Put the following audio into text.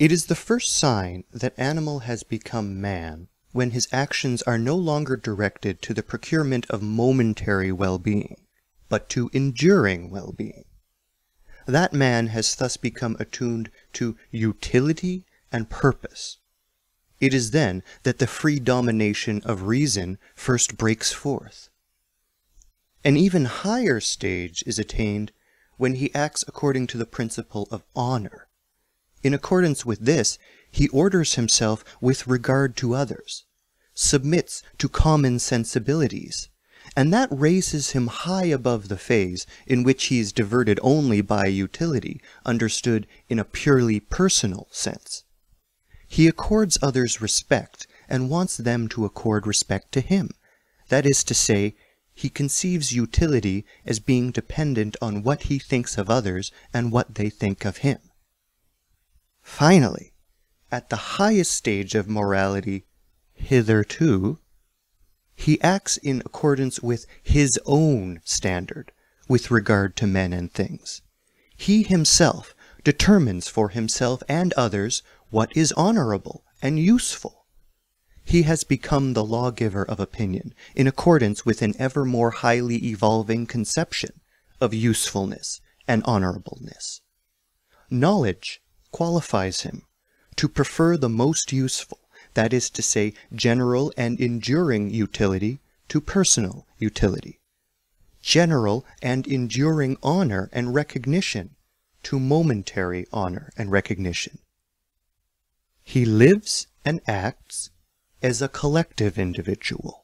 It is the first sign that animal has become man when his actions are no longer directed to the procurement of momentary well-being, but to enduring well-being. That man has thus become attuned to utility and purpose. It is then that the free domination of reason first breaks forth. An even higher stage is attained when he acts according to the principle of honor, in accordance with this, he orders himself with regard to others, submits to common sensibilities, and that raises him high above the phase in which he is diverted only by utility, understood in a purely personal sense. He accords others respect and wants them to accord respect to him. That is to say, he conceives utility as being dependent on what he thinks of others and what they think of him. Finally, at the highest stage of morality hitherto, he acts in accordance with his own standard with regard to men and things. He himself determines for himself and others what is honorable and useful. He has become the lawgiver of opinion in accordance with an ever more highly evolving conception of usefulness and honorableness. Knowledge qualifies him to prefer the most useful, that is to say, general and enduring utility to personal utility, general and enduring honor and recognition to momentary honor and recognition. He lives and acts as a collective individual.